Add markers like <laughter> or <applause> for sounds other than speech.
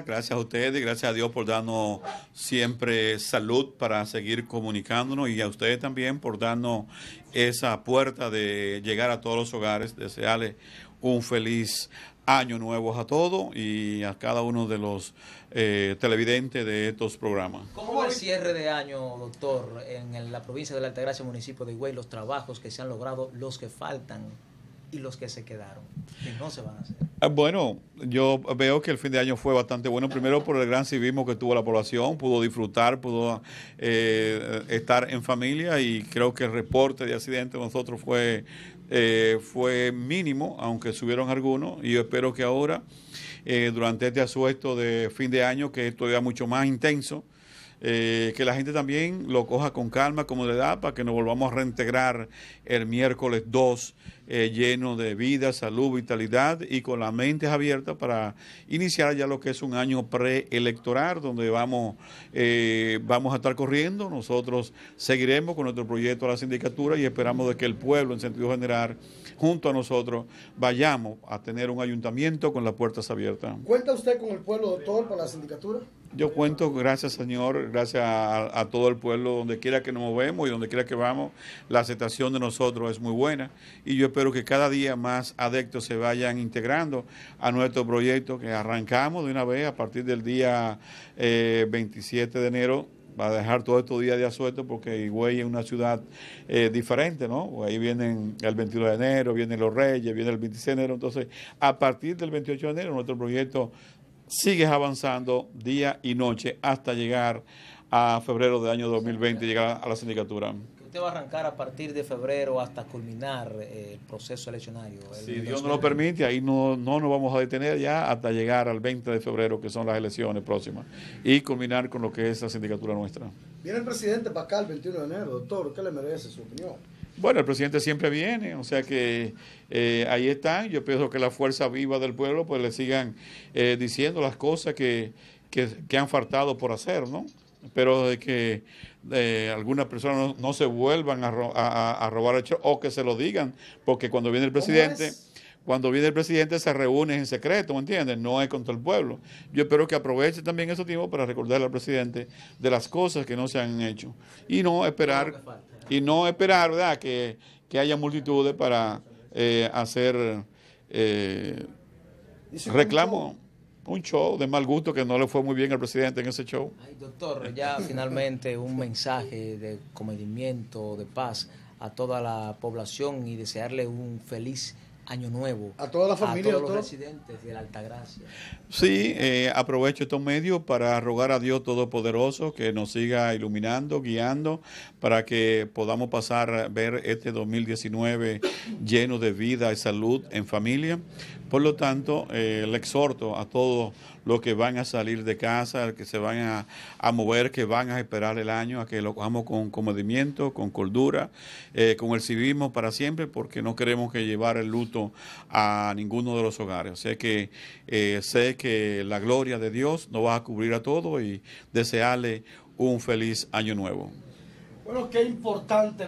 Gracias a ustedes, gracias a Dios por darnos siempre salud para seguir comunicándonos y a ustedes también por darnos esa puerta de llegar a todos los hogares. Desearles un feliz año nuevo a todos y a cada uno de los eh, televidentes de estos programas. ¿Cómo va el cierre de año, doctor, en la provincia de la Altagracia, municipio de Higüey, los trabajos que se han logrado, los que faltan y los que se quedaron, que no se van a hacer? Ah, bueno, yo veo que el fin de año fue bastante bueno, primero por el gran civismo que tuvo la población, pudo disfrutar, pudo eh, estar en familia y creo que el reporte de accidentes de nosotros fue, eh, fue mínimo, aunque subieron algunos, y yo espero que ahora, eh, durante este asuesto de fin de año, que es todavía mucho más intenso, eh, que la gente también lo coja con calma, como le da, para que nos volvamos a reintegrar el miércoles 2 eh, lleno de vida, salud, vitalidad y con las mentes abiertas para iniciar ya lo que es un año preelectoral, donde vamos, eh, vamos a estar corriendo. Nosotros seguiremos con nuestro proyecto a la sindicatura y esperamos de que el pueblo, en sentido general, junto a nosotros, vayamos a tener un ayuntamiento con las puertas abiertas. ¿Cuenta usted con el pueblo, doctor, para la sindicatura? Yo cuento, gracias Señor, gracias a, todo el pueblo, donde quiera que nos movemos y donde quiera que vamos, la aceptación de nosotros es muy buena y yo espero que cada día más adeptos se vayan integrando a nuestro proyecto que arrancamos de una vez a partir del día 27 eh, de enero va a dejar todos estos días de asueto porque Higüey es una ciudad eh, diferente, ¿no? Ahí vienen el 21 de enero, vienen los Reyes, viene el 26 de enero. Entonces, a partir del 28 de enero, nuestro proyecto sigues avanzando día y noche hasta llegar a febrero del año 2020 llegar a la sindicatura. Usted va a arrancar a partir de febrero hasta culminar eh, el proceso eleccionario. si Dios nos lo permite, ahí no, no nos vamos a detener ya hasta llegar al 20 de febrero, que son las elecciones próximas, y culminar con lo que es la sindicatura nuestra. Viene el presidente Pascal el 21 de enero, doctor, ¿qué le merece su opinión? Bueno, el presidente siempre viene, o sea que eh, ahí están. Yo pienso que la fuerza viva del pueblo pues le sigan eh, diciendo las cosas que, que, han faltado por hacer, ¿no? Pero de que eh, algunas personas no, se vuelvan a, a, a robar hecho o que se lo digan, porque cuando viene el presidente... Cuando viene el presidente se reúne en secreto, ¿me entiendes? No es contra el pueblo. Yo espero que aproveche también ese tiempo para recordarle al presidente de las cosas que no se han hecho. Y no esperar, y no esperar, ¿verdad? Que, haya multitudes para eh, hacer eh, reclamo un show de mal gusto que no le fue muy bien al presidente en ese show. Ay, doctor, ya <laughs> finalmente un mensaje de comedimiento, de paz a toda la población y desearle un feliz Año Nuevo. A toda la familia. A todos los residentes de la Altagracia. Sí, eh, aprovecho estos medios para rogar a Dios Todopoderoso que nos siga iluminando, guiando, para que podamos pasar, a ver este 2019 lleno de vida y salud en familia. Por lo tanto, eh, le exhorto a todos los que van a salir de casa, que se van a, mover, que van a esperar el año, a que lo cojamos con comedimiento, con cordura, eh, con el civismo para siempre, porque no queremos que llevar el luto a ninguno de los hogares. Sé que eh, sé que la gloria de Dios nos va a cubrir a todos y desearle un feliz año nuevo. Bueno, qué importante.